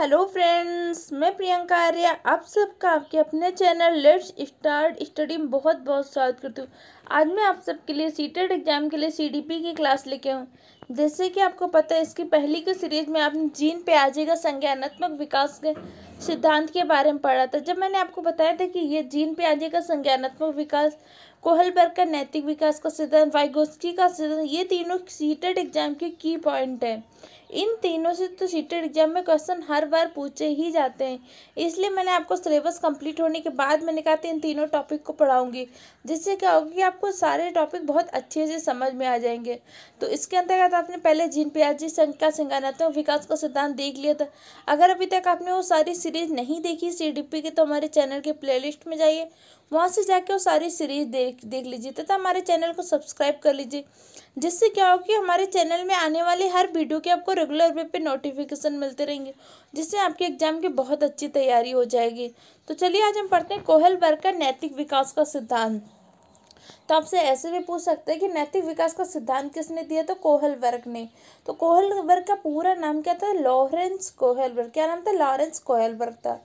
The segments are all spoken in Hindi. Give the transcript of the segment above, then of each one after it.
हेलो फ्रेंड्स मैं प्रियंका आर्या आप सबका आपके अपने चैनल लेट्स स्टार्ट स्टडी में बहुत बहुत स्वागत करती हूँ आज मैं आप सबके लिए सीटेड एग्जाम e के लिए सीडीपी की क्लास लेके हूँ जैसे कि आपको पता है इसकी पहली की सीरीज में आपने जीन प्याजे का संज्ञानात्मक विकास के सिद्धांत के बारे में पढ़ा था जब मैंने आपको बताया था कि ये जीन प्याजे का संज्ञानात्मक विकास कोहलबर्ग का नैतिक विकास का सिद्धांत वाइगोस्की का सिद्धांत ये तीनों सीटेड एग्जाम e के की पॉइंट है इन तीनों से तो सीटेड एग्जाम में क्वेश्चन हर बार पूछे ही जाते हैं इसलिए मैंने आपको सिलेबस कंप्लीट होने के बाद मैंने कहा था इन तीनों टॉपिक को पढ़ाऊंगी जिससे क्या होगा कि आपको सारे टॉपिक बहुत अच्छे से समझ में आ जाएंगे तो इसके अंतर्गत आपने पहले जिन पियाजी संघ का सिंगानात्मक विकास का सिद्धांत देख लिया था अगर अभी तक आपने वो सारी सीरीज नहीं देखी सी की तो हमारे चैनल के प्ले में जाइए वहाँ से जाके वो सारी सीरीज देख देख लीजिए तथा हमारे चैनल को सब्सक्राइब कर लीजिए जिससे क्या हो कि हमारे चैनल में आने वाले हर वीडियो की आपको रेगुलर वे पे नोटिफिकेशन मिलते रहेंगे जिससे आपके एग्जाम की बहुत अच्छी तैयारी हो जाएगी तो चलिए आज हम पढ़ते हैं कोहल वर्ग का नैतिक विकास का सिद्धांत तो आपसे ऐसे भी पूछ सकते हैं कि नैतिक विकास का सिद्धांत किसने दिया तो कोहल वर्ग ने तो कोहल वर्ग का पूरा नाम क्या था लॉरेंस कोहल वर्ग क्या नाम था लॉरेंस कोहल वर्ग था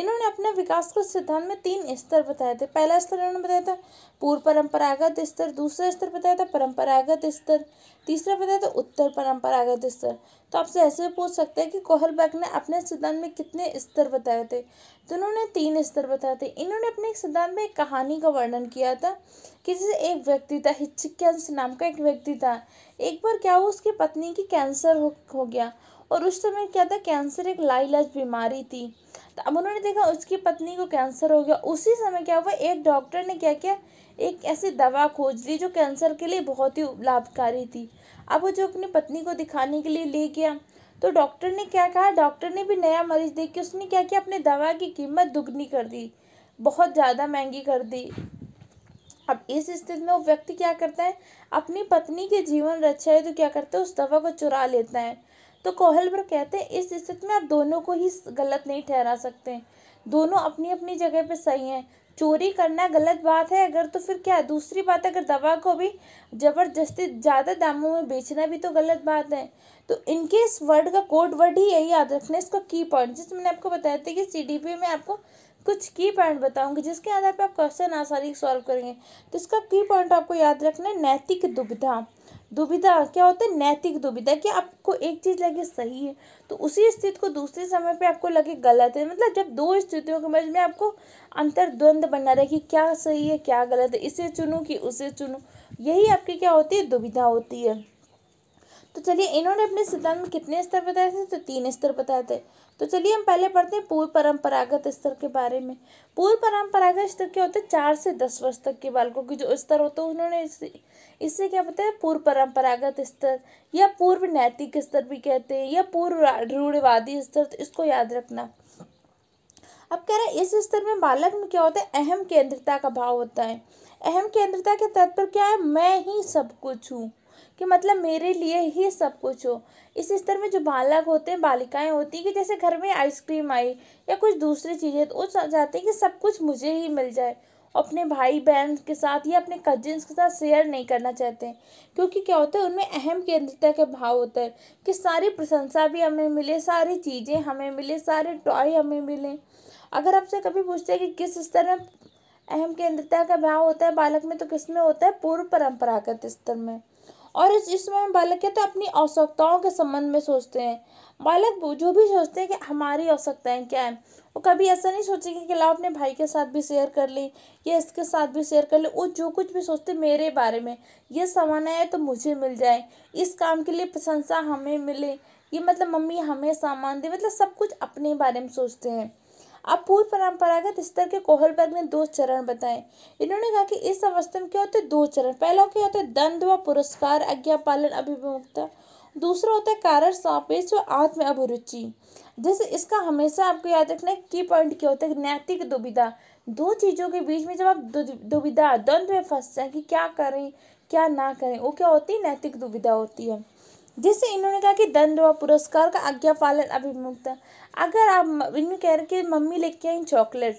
इन्होंने अपने विकास को सिद्धांत में तीन स्तर बताए थे पहला स्तर इन्होंने बताया था पूर्व परंपरागत स्तर दूसरा स्तर बताया था परंपरागत स्तर तीसरा बताया था उत्तर परंपरागत स्तर तो आपसे ऐसे भी पूछ सकते हैं कि कोहल बैग ने अपने सिद्धांत में कितने स्तर बताए थे तो इन्होंने तीन स्तर बताए थे इन्होंने अपने सिद्धांत में एक कहानी का वर्णन किया था कि से एक व्यक्ति था हिचकिंस नाम का एक व्यक्ति था एक बार क्या हुआ उसकी पत्नी की कैंसर हो, हो गया और उस समय क्या था कैंसर एक लाइलाज बीमारी थी तो अब उन्होंने देखा उसकी पत्नी को कैंसर हो गया उसी समय क्या हुआ एक डॉक्टर ने क्या किया एक ऐसी दवा खोज ली जो कैंसर के लिए बहुत ही लाभकारी थी अब वो जो अपनी पत्नी को दिखाने के लिए ले गया तो डॉक्टर ने क्या कहा डॉक्टर ने भी नया मरीज देख के उसने क्या किया अपनी दवा की कीमत दुगनी कर दी बहुत ज़्यादा महंगी कर दी अब इस स्थिति में वो व्यक्ति क्या करता है अपनी पत्नी के जीवन रक्षा है तो क्या करता है उस दवा को चुरा लेता है तो कोहल पर कहते हैं इस स्थिति में आप दोनों को ही गलत नहीं ठहरा सकते दोनों अपनी अपनी जगह पर सही हैं चोरी करना गलत बात है अगर तो फिर क्या दूसरी बात अगर दवा को भी ज़बरदस्ती ज़्यादा दामों में बेचना भी तो गलत बात है तो इनके इस वर्ड का कोड वर्ड ही यही याद रखना इसका की पॉइंट जिसमें मैंने आपको बताया था कि सी में आपको कुछ की पॉइंट बताऊंगी जिसके आधार पर आप क्वेश्चन आसानी सॉल्व करेंगे तो इसका की पॉइंट आपको याद रखना है नैतिक दुविधा दुविधा क्या होता है नैतिक दुविधा कि आपको एक चीज़ लगे सही है तो उसी स्थिति को दूसरे समय पे आपको लगे गलत है मतलब जब दो स्थितियों के बीच में आपको अंतर द्वंद्व बना रहे कि क्या सही है क्या गलत है इसे चुनूँ कि उसे चुनूँ यही आपकी क्या होती है दुविधा होती है तो चलिए इन्होंने अपने सिद्धांत में कितने स्तर बताए थे तो तीन स्तर बताए थे तो चलिए हम पहले पढ़ते हैं पूर्व परंपरागत स्तर के बारे में पूर्व परंपरागत स्तर क्या होता है चार से दस वर्ष तक के बालकों की जो स्तर होता है उन्होंने इससे इससे क्या होता है पूर्व परंपरागत स्तर या पूर्व नैतिक स्तर भी कहते हैं या पूर्व रूढ़वादी स्तर तो इसको याद रखना अब कह रहे हैं इस स्तर में बालक में क्या होता है अहम केंद्रता का भाव होता है अहम केंद्रता के तत्पर क्या है मैं ही सब कुछ हूँ कि मतलब मेरे लिए ही सब कुछ हो इस स्तर में जो बालक होते हैं बालिकाएं होती हैं कि जैसे घर में आइसक्रीम आई या कुछ दूसरी चीज़ें तो वो चाहते हैं कि सब कुछ मुझे ही मिल जाए अपने भाई बहन के साथ या अपने कजिन्स के साथ शेयर नहीं करना चाहते हैं क्योंकि क्या होता है उनमें अहम केंद्रता के भाव होता है कि सारी प्रशंसा भी हमें मिले सारी चीज़ें हमें मिले सारे टॉय हमें मिले अगर आपसे कभी पूछते हैं कि किस स्तर में अहम केंद्रता का भाव होता है बालक में तो किस में होता है पूर्व परंपरागत स्तर में और इस इसमें बालक कहते तो हैं अपनी आवश्यकताओं के संबंध में सोचते हैं बालक जो भी सोचते हैं कि हमारी आवश्यकताएँ क्या है वो कभी ऐसा नहीं सोचेंगे कि लाओ अपने भाई के साथ भी शेयर कर ली या इसके साथ भी शेयर कर ली वो जो कुछ भी सोचते मेरे बारे में ये सामान आया तो मुझे मिल जाए इस काम के लिए प्रशंसा हमें मिले ये मतलब मम्मी हमें सामान दे मतलब सब कुछ अपने बारे में सोचते हैं आप पूर्व परंपरागत स्तर के कोहलबर्ग ने दो चरण बताए इन्होंने कहा कि इस अवस्था में क्या होते हैं दो चरण पहला क्या होता है दंड व पुरस्कार आज्ञा पालन अभिमुखता दूसरा होता है कारण सापेक्ष व आत्म अभिरुचि जैसे इसका हमेशा आपको याद रखना है की पॉइंट क्या होता है नैतिक दुविधा दो चीज़ों के बीच में जब आप दुविधा द्वंद में फंस जाए कि क्या करें क्या ना करें वो क्या होती है नैतिक दुविधा होती है जैसे इन्होंने कहा कि दंड व पुरस्कार का आज्ञा पालन अभिमुखता अगर आप इनमें कह रहे कि मम्मी लेके आई चॉकलेट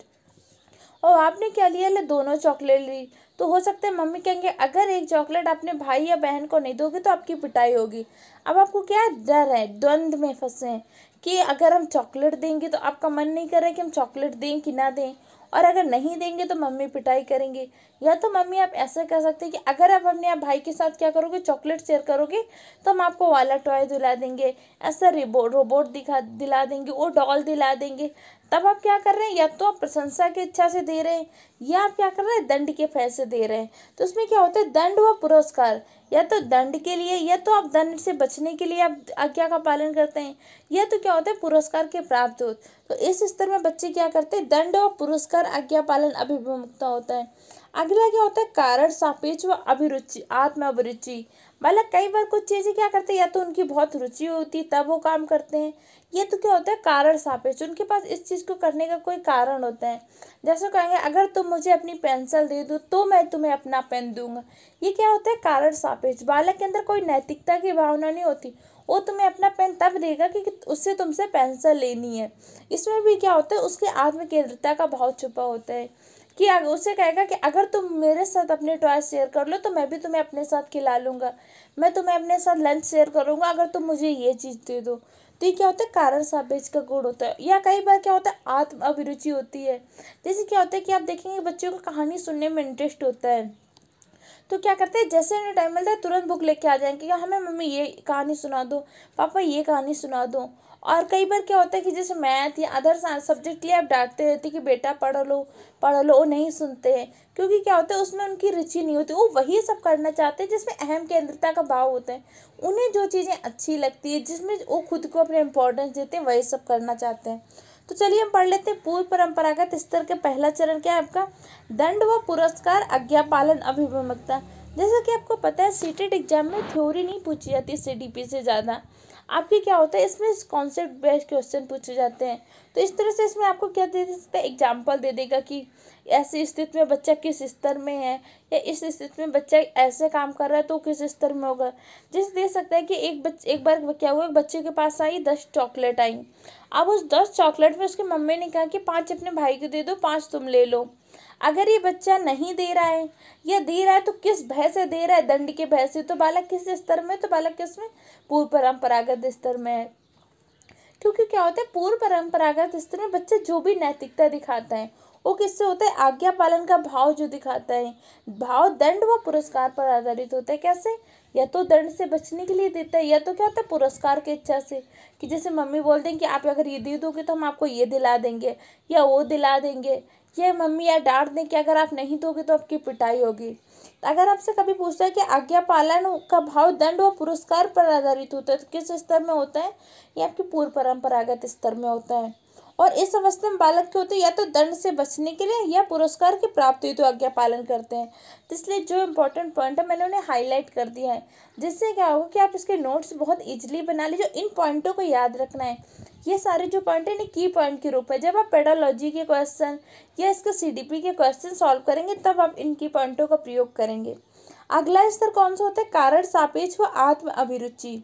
और आपने क्या लिया ले दोनों चॉकलेट ली तो हो सकता है मम्मी कहेंगे अगर एक चॉकलेट अपने भाई या बहन को नहीं दोगे तो आपकी पिटाई होगी अब आपको क्या डर है द्वंद्व में फंसे हैं कि अगर हम चॉकलेट देंगे तो आपका मन नहीं कर रहा कि हम चॉकलेट दें कि ना दें और अगर नहीं देंगे तो मम्मी पिटाई करेंगे या तो मम्मी आप ऐसा कर सकते हैं कि अगर आप अपने आप भाई के साथ क्या करोगे चॉकलेट शेयर करोगे तो हम आपको वाला टॉय दिला देंगे ऐसा रिबो रोबोट दिखा दिला देंगे वो डॉल दिला देंगे तब आप क्या कर रहे हैं या तो आप प्रशंसा की इच्छा से दे रहे हैं या आप क्या कर रहे हैं दंड के पैसे दे रहे हैं तो उसमें क्या होता है दंड व पुरस्कार या तो दंड के लिए या तो आप दंड से बचने के लिए आप आज्ञा का पालन करते हैं या तो क्या होता है पुरस्कार के प्राप्त हो तो इस स्तर में बच्चे क्या करते हैं दंड और पुरस्कार आज्ञा पालन अभिमुखता होता है अगला क्या होता है कारण सापेक्ष व अभिरुचि आत्म अभिरुचि मतलब कई बार कुछ चीज़ें क्या करते हैं या तो उनकी बहुत रुचि होती है तब वो काम करते हैं ये तो क्या होता है कारण सापेक्ष उनके पास इस चीज़ को करने का कोई कारण होता है जैसे कहेंगे अगर तुम मुझे अपनी पेंसिल दे दो तो मैं तुम्हें अपना पेन दूंगा ये क्या होता है कारण सापेक्ष बालक के अंदर कोई नैतिकता की भावना नहीं होती वो तुम्हें अपना पेन तब देगा कि उससे तुमसे पेंसिल लेनी है इसमें भी क्या होता है उसके आत्मकेंद्रता का भाव छुपा होता है कि अगर उसे कहेगा कि अगर तुम मेरे साथ अपने टॉय शेयर कर लो तो मैं भी तुम्हें अपने साथ खिला लूँगा मैं तुम्हें अपने साथ लंच शेयर करूँगा अगर तुम मुझे ये चीज़ दे दो तो ये क्या होता है कारण साबेज का गुण होता है या कई बार क्या होता है आत्म अभिरुचि होती है जैसे क्या होता है कि आप देखेंगे बच्चों को कहानी सुनने में इंटरेस्ट होता है तो क्या करते हैं जैसे उन्हें टाइम मिलता है तुरंत बुक लेके आ जाएंगे कि हमें मम्मी ये कहानी सुना दो पापा ये कहानी सुना दो और कई बार क्या होता है कि जैसे मैथ या अदर सब्जेक्ट लिए आप डांटते रहते कि बेटा पढ़ लो पढ़ लो वो नहीं सुनते हैं क्योंकि क्या होता है उसमें उनकी रुचि नहीं होती वो वही सब करना चाहते हैं जिसमें अहम केंद्रता का भाव होता है उन्हें जो चीज़ें अच्छी लगती है जिसमें वो खुद को अपने इम्पोर्टेंस देते हैं वही सब करना चाहते हैं तो चलिए हम पढ़ लेते हैं पूर्व परंपरागत स्तर का पहला चरण क्या है आपका दंड व पुरस्कार पालन अभिभावकता जैसा कि आपको पता है सीटेड एग्जाम में थ्योरी नहीं पूछी जाती सी से ज़्यादा आपके क्या होता है इसमें कॉन्सेप्ट बेस्ड क्वेश्चन पूछे जाते हैं तो इस तरह से इसमें आपको क्या दे सकते हैं एग्जाम्पल दे देगा कि ऐसी स्थिति में बच्चा किस स्तर में है या इस स्थिति में बच्चा ऐसे काम कर रहा है तो किस स्तर में होगा जैसे देख सकते हैं कि एक बच्चे एक बार क्या हुआ एक बच्चे के पास आई दस चॉकलेट आई अब उस दस चॉकलेट में उसकी मम्मी ने कहा कि पाँच अपने भाई को दे दो पाँच तुम ले लो अगर ये बच्चा नहीं दे रहा है या दे रहा है तो किस भय से दे रहा है दंड के भय से तो बालक किस स्तर में तो बालक किस में पूर्व परंपरागत स्तर में है क्योंकि क्या होता है पूर्व परंपरागत स्तर में बच्चे जो भी नैतिकता दिखाता है वो किससे होता है आज्ञा पालन का भाव जो दिखाता है भाव दंड व पुरस्कार पर आधारित होता है कैसे या तो दंड से बचने के लिए देता है या तो क्या होता है पुरस्कार की इच्छा से कि जैसे मम्मी बोलते हैं कि आप अगर ये दे दोगे तो हम आपको ये दिला देंगे या वो दिला देंगे या मम्मी या डांट दें कि अगर आप नहीं दोगे तो आपकी पिटाई होगी अगर आपसे कभी पूछता है कि आज्ञा पालन का भाव दंड व पुरस्कार पर आधारित होता है तो किस स्तर में होता है ये आपकी पूर्व परंपरागत स्तर में होता है और इस अवस्था में बालक के होते हैं या तो दंड से बचने के लिए या पुरस्कार की प्राप्ति हेतु तो आज्ञा पालन करते हैं तो इसलिए जो इम्पोर्टेंट पॉइंट है मैंने उन्हें हाईलाइट कर दिया है जिससे क्या होगा कि आप इसके नोट्स बहुत ईजिली बना लीजिए इन पॉइंटों को याद रखना है ये सारे जो पॉइंट है की पॉइंट के रूप में जब आप पेडोलॉजी के क्वेश्चन या इसके सी के क्वेश्चन सॉल्व करेंगे तब आप इन की पॉइंटों का प्रयोग करेंगे अगला स्तर कौन सा होता है कारण सापेक्ष व आत्म अभिरुचि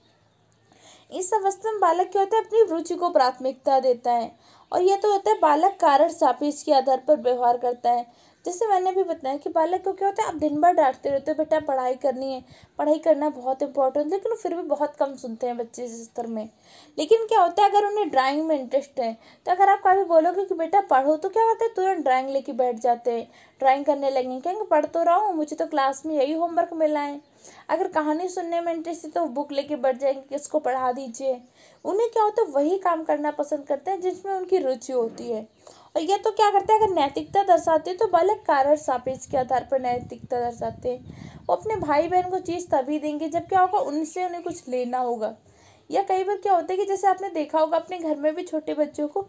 इस अवस्था में बालक क्या होता है अपनी रुचि को प्राथमिकता देता है और यह तो होता है बालक कारण सापेक्ष के आधार पर व्यवहार करता है जैसे मैंने भी बताया कि बालक को क्या होता है आप दिन भर डांटते रहते हो बेटा पढ़ाई करनी है पढ़ाई करना बहुत इंपॉर्टेंट लेकिन फिर भी बहुत कम सुनते हैं बच्चे इस स्तर में लेकिन क्या होता है अगर उन्हें ड्राइंग में इंटरेस्ट है तो अगर आप कभी बोलोगे कि बेटा पढ़ो तो क्या करते हैं तुरंत ड्राइंग लेके बैठ जाते हैं ड्राइंग करने लगेंगे कहेंगे पढ़ तो रहा हूँ मुझे तो क्लास में यही होमवर्क मिला है अगर कहानी सुनने में इंटरेस्ट है तो बुक लेके बैठ जाएंगे कि इसको पढ़ा दीजिए उन्हें क्या होता है वही काम करना पसंद करते हैं जिसमें उनकी रुचि होती है और यह तो क्या करते हैं अगर नैतिकता दर्शाते हैं तो बालक कारण सापेक्ष के आधार पर नैतिकता दर्शाते हैं वो अपने भाई बहन को चीज़ तभी देंगे जब क्या होगा उनसे उन्हें कुछ लेना होगा या कई बार क्या होता है कि जैसे आपने देखा होगा अपने घर में भी छोटे बच्चों को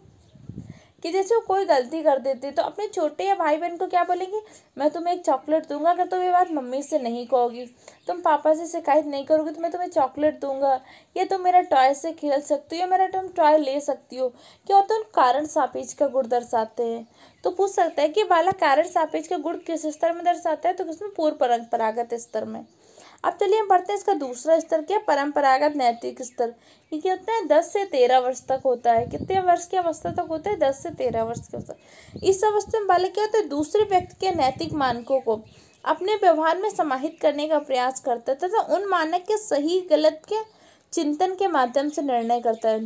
कि जैसे वो कोई गलती कर देते तो अपने छोटे या भाई बहन को क्या बोलेंगे मैं तुम्हें एक चॉकलेट दूंगा अगर तुम ये बात मम्मी से नहीं कहोगी तुम पापा से शिकायत नहीं करोगे तो मैं तुम्हें चॉकलेट दूंगा या तुम मेरा टॉय से खेल सकती हो या मेरा तुम टॉय ले सकती हो क्या होता तो है कारण सापेज का गुण दर्शाते हैं तो पूछ सकते हैं कि बाला कारण सापेज का गुण किस स्तर में दर्शाता है तो उसमें पूर्व परंपरागत स्तर में अब चलिए हम पढ़ते हैं इसका दूसरा स्तर क्या परंपरागत नैतिक स्तर ये क्या होता है दस से तेरह वर्ष तक होता है कितने वर्ष की अवस्था तक होता है दस से तेरह वर्ष की अवस्था इस अवस्था में बालक क्या होता है दूसरे व्यक्ति के नैतिक मानकों को अपने व्यवहार में समाहित करने का प्रयास करता है तथा उन मानक के सही गलत के चिंतन के माध्यम से निर्णय करता है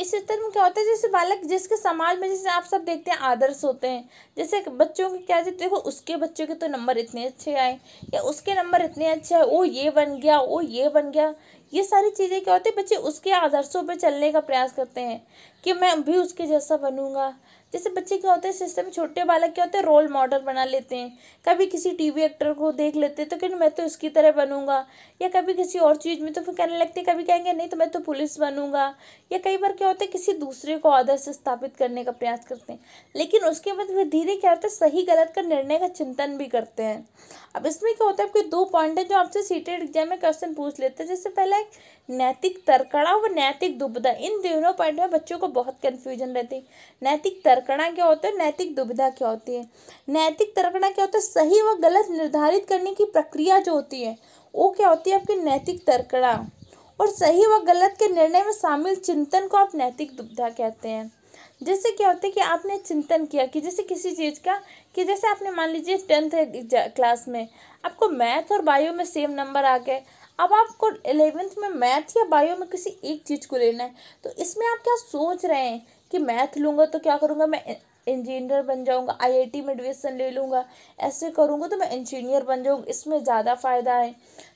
इस स्तर में क्या होता है जैसे बालक जिसके समाज में जैसे आप सब देखते हैं आदर्श होते हैं जैसे बच्चों के क्या देखो उसके बच्चों के तो नंबर इतने अच्छे आए या उसके नंबर इतने अच्छे आए वो ये बन गया वो ये बन गया ये सारी चीज़ें क्या होती है बच्चे उसके आदर्शों पर चलने का प्रयास करते हैं कि मैं भी उसके जैसा बनूंगा जैसे बच्चे क्या होते हैं सिस्टम छोटे बालक क्या होते हैं रोल मॉडल बना लेते हैं कभी किसी टीवी एक्टर को देख लेते हैं तो कहते मैं तो इसकी तरह बनूंगा या कभी किसी और चीज़ में तो फिर कहने लगते हैं कभी कहेंगे नहीं तो मैं तो पुलिस बनूंगा या कई बार क्या होता है किसी दूसरे को आदर्श स्थापित करने का प्रयास करते हैं लेकिन उसके बाद वे धीरे क्या होता है सही गलत का निर्णय का चिंतन भी करते हैं अब इसमें क्या होता है आपके दो पॉइंट है जो आपसे सीटेड एग्जाम में क्वेश्चन पूछ लेते हैं जैसे पहला एक नैतिक तर्कड़ा व नैतिक दुविधा इन दोनों पॉइंट में बच्चों को बहुत कन्फ्यूजन रहती है नैतिक तर्कड़ा क्या होता है नैतिक दुविधा क्या होती है नैतिक तर्कड़ा क्या होता है सही व गलत निर्धारित करने की प्रक्रिया जो होती है वो क्या होती है आपकी नैतिक तर्कड़ा और सही व गलत के निर्णय में शामिल चिंतन को आप नैतिक दुविधा कहते हैं जैसे क्या होता है कि आपने चिंतन किया कि जैसे किसी चीज़ का कि जैसे आपने मान लीजिए टेंथ क्लास में आपको मैथ और बायो में सेम नंबर आ गए अब आपको एलेवेंथ में मैथ या बायो में किसी एक चीज़ को लेना है तो इसमें आप क्या सोच रहे हैं कि मैथ लूँगा तो क्या करूँगा मैं इंजीनियर बन जाऊँगा आईआईटी में एडमिशन ले लूँगा ऐसे करूँगा तो मैं इंजीनियर बन जाऊँगा इसमें ज़्यादा फ़ायदा है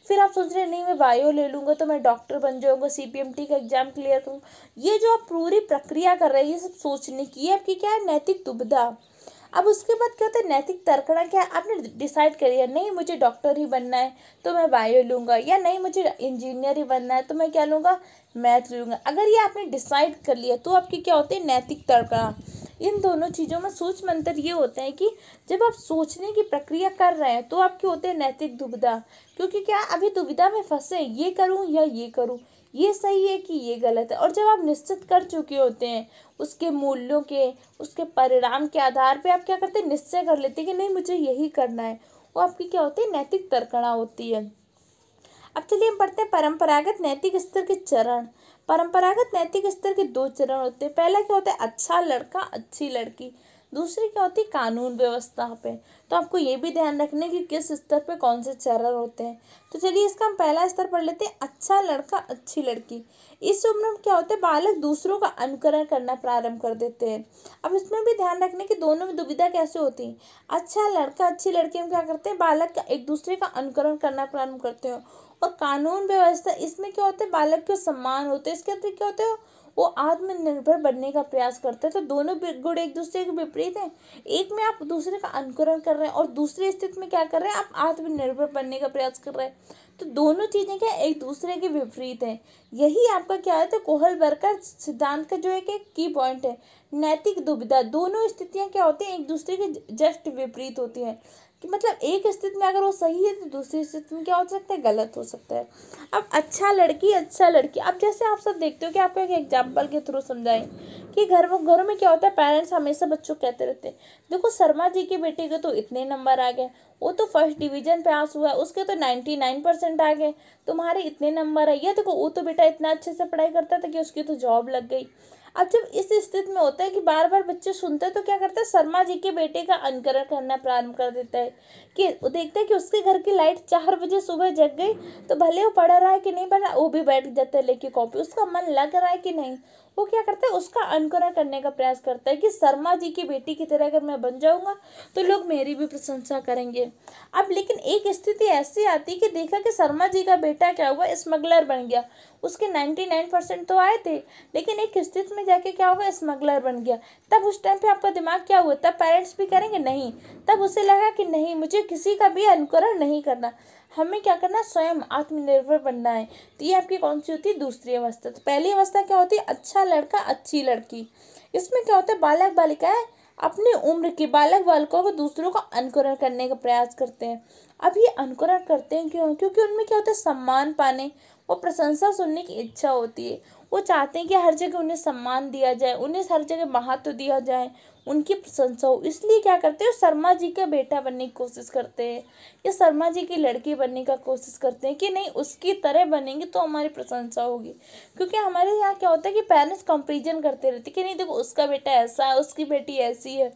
फिर आप सोच रहे हैं नहीं मैं बायो ले लूँगा तो मैं डॉक्टर बन जाऊँगा सी का एग्ज़ाम क्लियर करूँ ये जो आप पूरी प्रक्रिया कर रहे हैं ये सब सोचने की है आपकी क्या है नैतिक दुविधा अब उसके बाद क्या होता है नैतिक तर्कड़ा क्या आपने डिसाइड कर लिया नहीं मुझे डॉक्टर ही बनना है तो मैं बायो लूँगा या नहीं मुझे इंजीनियर ही बनना है तो मैं क्या लूँगा मैथ लूँगा अगर ये आपने डिसाइड कर लिया तो आपकी क्या होती है नैतिक तर्कड़ा इन दोनों चीज़ों में सोच मंत्र ये होते हैं कि जब आप सोचने की प्रक्रिया कर रहे हैं तो आपके होते हैं नैतिक दुविधा क्योंकि क्या अभी दुविधा में फंसे ये करूँ या ये करूँ ये सही है कि ये गलत है और जब आप निश्चित कर चुके होते हैं उसके मूल्यों के उसके परिणाम के आधार पे आप क्या करते हैं निश्चय कर लेते हैं कि नहीं मुझे यही करना है वो आपकी क्या होती है नैतिक तर्कणा होती है अब चलिए हम पढ़ते हैं परंपरागत नैतिक स्तर के चरण परंपरागत नैतिक स्तर के दो चरण होते हैं पहला क्या होता है अच्छा लड़का अच्छी लड़की दूसरी क्या होती है कानून व्यवस्था पे तो आपको ये भी ध्यान रखना है कि किस स्तर पे कौन से चैनल होते हैं तो चलिए इसका हम पहला स्तर पढ़ लेते हैं अच्छा लड़का अच्छी लड़की इस उम्र में क्या होता है बालक दूसरों का अनुकरण करना प्रारंभ कर देते हैं अब इसमें भी ध्यान रखने की दोनों में दुविधा कैसे होती है अच्छा लड़का अच्छी लड़की हम क्या करते हैं बालक का एक दूसरे का अनुकरण करना प्रारंभ करते हो और कानून व्यवस्था इसमें क्या होता है बालक के सम्मान होते हैं इसके अंदर क्या होते हैं वो आत्मनिर्भर बनने का प्रयास करते हैं तो दोनों गुण एक दूसरे के विपरीत हैं एक में आप दूसरे का अनुकरण कर रहे हैं और दूसरी स्थिति में क्या कर रहे हैं आप आत्मनिर्भर बनने का प्रयास कर रहे हैं तो दोनों चीज़ें क्या एक दूसरे के विपरीत हैं यही आपका क्या है तो कोहल बरकर का सिद्धांत का जो है कि की पॉइंट है नैतिक दुविधा दोनों स्थितियाँ क्या होती हैं एक दूसरे के जस्ट विपरीत होती हैं कि मतलब एक स्थिति में अगर वो सही है तो दूसरी स्थिति में क्या हो सकता है गलत हो सकता है अब अच्छा लड़की अच्छा लड़की अब जैसे आप सब देखते हो कि आपको एक एग्जाम्पल के थ्रू समझाएं कि घर में घरों में क्या होता है पेरेंट्स हमेशा बच्चों कहते रहते हैं देखो शर्मा जी के बेटे के तो इतने नंबर आ गए वो तो फर्स्ट डिवीजन पास हुआ है उसके तो नाइन्टी नाइन परसेंट आ गए तुम्हारे इतने नंबर है देखो वो तो बेटा इतना अच्छे से पढ़ाई करता था कि उसकी तो जॉब लग गई अब जब इस स्थिति में होता है कि बार बार बच्चे सुनते हैं तो क्या करता है शर्मा जी के बेटे का अनुकरण करना प्रारंभ कर देता है कि वो देखता है कि उसके घर की लाइट चार बजे सुबह जग गई तो भले वो पढ़ रहा है कि नहीं पढ़ रहा वो भी बैठ जाता है लेके कॉपी उसका मन लग रहा है कि नहीं वो क्या करता है उसका अनुकरण करने का प्रयास करता है कि शर्मा जी की बेटी की तरह अगर मैं बन जाऊँगा तो लोग मेरी भी प्रशंसा करेंगे अब लेकिन एक स्थिति ऐसी आती कि देखा कि शर्मा जी का बेटा क्या हुआ स्मगलर बन गया उसके नाइन्टी नाइन परसेंट तो आए थे लेकिन एक स्थिति में जाके क्या होगा स्मगलर बन गया तब उस टाइम पे आपका दिमाग क्या हुआ तब पेरेंट्स भी करेंगे नहीं तब उसे लगा कि नहीं मुझे किसी का भी अनुकरण नहीं करना हमें क्या करना स्वयं आत्मनिर्भर बनना है तो ये आपकी कौन सी होती है दूसरी अवस्था तो पहली अवस्था क्या होती है अच्छा लड़का अच्छी लड़की इसमें क्या होता है बालक बालिकाएं अपनी उम्र के बालक बालिकाओं को दूसरों का अनुकरण करने का प्रयास करते हैं अब ये अनुकरण करते हैं क्यों क्योंकि उनमें क्या होता है सम्मान पाने वो प्रशंसा सुनने की इच्छा होती है वो चाहते हैं कि हर जगह उन्हें सम्मान दिया जाए उन्हें हर जगह महत्व दिया जाए उनकी प्रशंसा हो इसलिए क्या करते हैं शर्मा जी का बेटा बनने की कोशिश करते हैं या शर्मा जी की लड़की बनने का कोशिश करते हैं कि नहीं उसकी तरह बनेंगे तो हमारी प्रशंसा होगी क्योंकि हमारे यहाँ क्या होता है कि पेरेंट्स कंपेरिजन करते रहते कि नहीं देखो उसका बेटा ऐसा है उसकी बेटी ऐसी है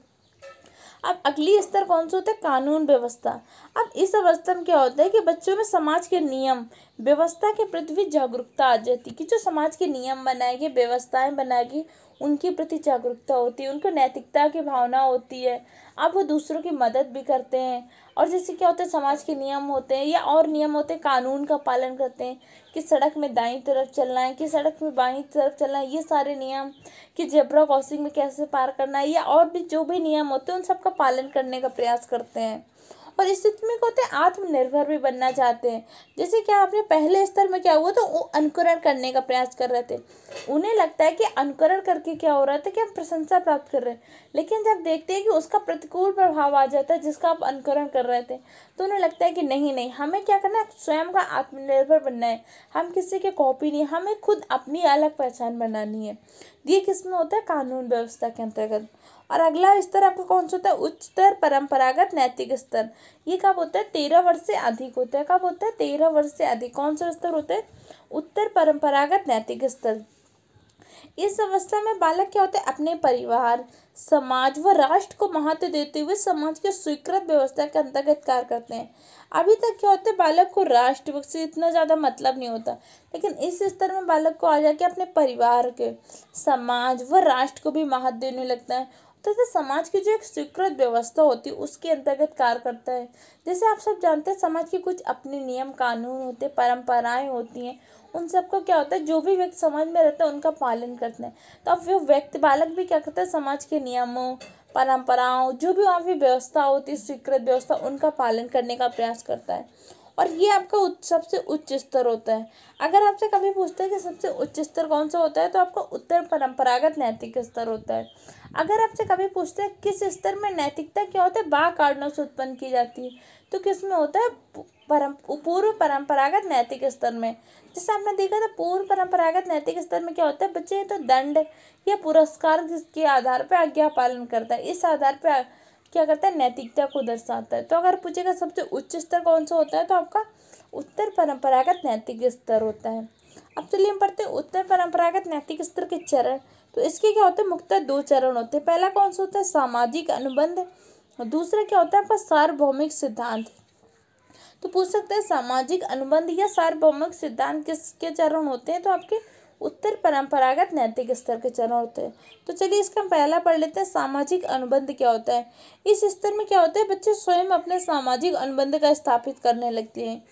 अब अगली स्तर कौन सा होता है कानून व्यवस्था अब इस अवस्था में क्या होता है कि बच्चों में समाज के नियम व्यवस्था के प्रति भी जागरूकता आ जाती है कि जो समाज के नियम बनाएगी व्यवस्थाएं बनाएगी उनके प्रति जागरूकता होती है उनको नैतिकता की भावना होती है आप वो दूसरों की मदद भी करते हैं और जैसे क्या होता है समाज के नियम होते हैं या और नियम होते हैं कानून का पालन करते हैं कि सड़क में दाई तरफ चलना है कि सड़क में बाई तरफ चलना है ये सारे नियम कि जेब्रा क्रॉसिंग में कैसे पार करना है या और भी जो भी नियम होते हैं उन सब का पालन करने का प्रयास करते हैं और में क्या हैं आत्मनिर्भर भी बनना चाहते हैं जैसे कि आपने पहले स्तर में क्या हुआ तो वो अनुकरण करने का प्रयास कर रहे थे उन्हें लगता है कि अनुकरण करके क्या हो रहा था कि हम प्रशंसा प्राप्त कर रहे हैं लेकिन जब देखते हैं कि उसका प्रतिकूल प्रभाव आ जाता है जिसका आप अनुकरण कर रहे थे तो उन्हें लगता है कि नहीं नहीं हमें क्या करना है स्वयं का आत्मनिर्भर बनना है हम किसी के कॉपी नहीं हमें खुद अपनी अलग पहचान बनानी है ये किस में होता है कानून व्यवस्था के अंतर्गत और अगला स्तर आपका कौन सा होता है उच्चतर परंपरागत नैतिक स्तर ये कब होता है तेरह वर्ष से अधिक होता है कब होता है तेरह वर्ष से अधिक कौन सा स्तर होता है उत्तर परंपरागत नैतिक स्तर इस अवस्था में बालक क्या होता है अपने परिवार समाज व राष्ट्र को महत्व देते हुए समाज के स्वीकृत व्यवस्था के अंतर्गत कार्य करते हैं अभी तक क्या होता है बालक को राष्ट्र से इतना ज़्यादा मतलब नहीं होता लेकिन इस स्तर में बालक को आ जाके अपने परिवार के समाज व राष्ट्र को भी महत्व देने लगता है तथा समाज की जो एक स्वीकृत व्यवस्था होती है उसके अंतर्गत कार्य करता है जैसे आप सब जानते हैं समाज के कुछ अपने नियम कानून होते परंपराएं होती हैं उन सबका क्या होता है जो भी व्यक्ति समाज में रहता है उनका पालन करते हैं तो अब वो व्यक्ति बालक भी क्या करता है समाज के नियमों परंपराओं जो भी वहाँ की व्यवस्था होती है स्वीकृत व्यवस्था उनका पालन करने का प्रयास करता है और ये आपका उच्च सबसे उच्च स्तर होता है अगर आपसे कभी पूछते हैं कि सबसे उच्च स्तर कौन सा होता है तो आपका उत्तर परंपरागत नैतिक स्तर होता है अगर आपसे कभी पूछते हैं किस स्तर में नैतिकता क्या होता है बा कारणों से उत्पन्न की जाती है तो किस में होता है परम पूर्व परंपरागत नैतिक स्तर में जैसे आपने देखा था पूर्व परंपरागत नैतिक स्तर में क्या होता है बच्चे तो दंड या पुरस्कार जिसके आधार पर आज्ञा पालन करता है इस आधार पर क्या करता है नैतिकता को दर्शाता है तो अगर पूछेगा सबसे उच्च स्तर कौन सा होता है तो आपका उत्तर परंपरागत नैतिक स्तर होता है अब चलिए हम पढ़ते हैं उत्तर परंपरागत नैतिक स्तर के चरण तो इसके क्या होते हैं मुख्यतः दो चरण होते हैं पहला कौन सा होता है सामाजिक अनुबंध दूसरा क्या होता है आपका सार्वभौमिक सिद्धांत तो पूछ सकते हैं सामाजिक अनुबंध या सार्वभौमिक सिद्धांत किसके चरण होते हैं तो आपके उत्तर परंपरागत नैतिक स्तर के चरण होते हैं तो चलिए इसका हम पहला पढ़ लेते हैं सामाजिक अनुबंध क्या होता है इस स्तर में क्या होता है बच्चे स्वयं अपने सामाजिक अनुबंध का स्थापित करने लगते हैं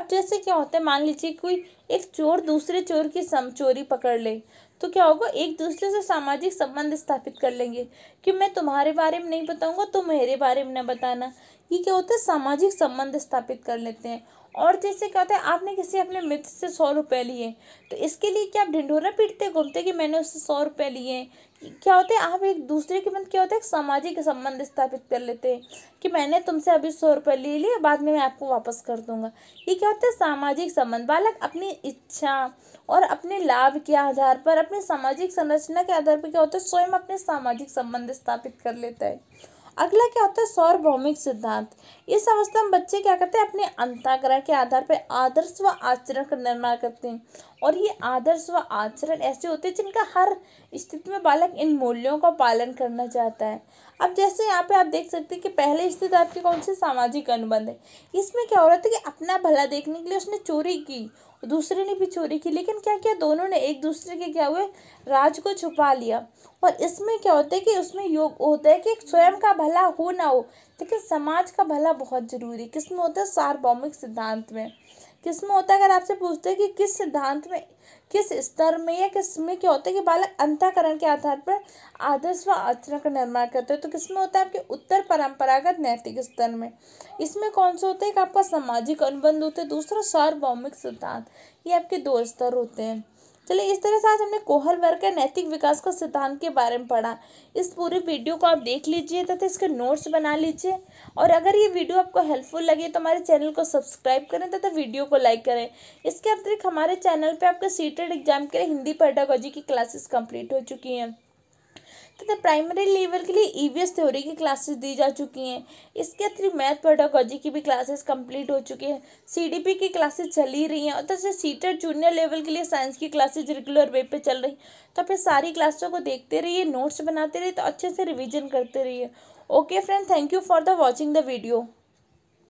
अब जैसे क्या होता है मान लीजिए कोई एक चोर दूसरे चोर की सम चोरी पकड़ ले तो क्या होगा एक दूसरे से सामाजिक संबंध स्थापित कर लेंगे कि मैं तुम्हारे बारे में नहीं बताऊंगा तुम मेरे बारे में न बताना ये क्या होता है सामाजिक संबंध स्थापित कर लेते हैं और जैसे कहते हैं आपने किसी अपने मित्र से सौ रुपये लिए तो इसके लिए क्या आप ढिंढोरा पीटते घूमते कि मैंने उससे सौ रुपये लिए क्या होते हैं आप एक दूसरे के मत क्या होता है सामाजिक संबंध स्थापित कर लेते हैं कि मैंने तुमसे अभी सौ रुपये ले लिए बाद में मैं आपको वापस कर दूंगा ये क्या होता है सामाजिक संबंध बालक अपनी इच्छा और अपने लाभ के आधार पर अपने सामाजिक संरचना के आधार पर क्या होता है स्वयं अपने सामाजिक संबंध स्थापित कर लेता है अगला क्या होता है सौरभौमिक सिद्धांत इस अवस्था में बच्चे क्या करते हैं अपने अंताग्रह के आधार पर आदर्श व आचरण का निर्माण करते हैं और ये आदर्श व आचरण ऐसे होते हैं जिनका हर स्थिति में बालक इन मूल्यों का पालन करना चाहता है अब जैसे यहाँ पे आप देख सकते हैं कि पहले स्थित आपके कौन से सामाजिक अनुबंध है इसमें क्या हो रहा था कि अपना भला देखने के लिए उसने चोरी की दूसरे ने भी चोरी की लेकिन क्या किया दोनों ने एक दूसरे के क्या हुए राज को छुपा लिया और इसमें क्या होता है कि उसमें योग होता है कि स्वयं का भला हो ना हो लेकिन समाज का भला बहुत जरूरी किसमें होता है सार्वभौमिक सिद्धांत में किसमें होता है अगर आपसे पूछते हैं कि किस सिद्धांत में किस स्तर में या किस में क्या होता है कि बालक अंताकरण के आधार पर आदर्श व आचरण का निर्माण करते हैं तो किस में होता है आपके उत्तर परंपरागत नैतिक स्तर में इसमें कौन सा होता है एक आपका सामाजिक अनुबंध होता है दूसरा सार्वभौमिक सिद्धांत ये आपके दो स्तर होते हैं चलिए इस तरह से आज हमने कोहल वर्ग के नैतिक विकास का सिद्धांत के बारे में पढ़ा इस पूरे वीडियो को आप देख लीजिए तथा इसके नोट्स बना लीजिए और अगर ये वीडियो आपको हेल्पफुल लगे तो हमारे चैनल को सब्सक्राइब करें तथा वीडियो को लाइक करें इसके अतिरिक्त हमारे चैनल पर आपके सीटेड एग्जाम e के लिए हिंदी पेडागोजी की क्लासेस कंप्लीट हो चुकी हैं तथा प्राइमरी लेवल के लिए ई e थ्योरी की क्लासेस दी जा चुकी हैं इसके अतिरिक्त मैथ पेडोकॉजी की भी क्लासेस कंप्लीट हो चुकी हैं सी की क्लासेस चल ही रही हैं और तथा सीटर जूनियर लेवल के लिए साइंस की क्लासेज रेगुलर वे पर चल रही तो फिर सारी क्लासों को देखते रहिए नोट्स बनाते रहिए तो अच्छे से रिविजन करते रहिए okay friend thank you for the watching the video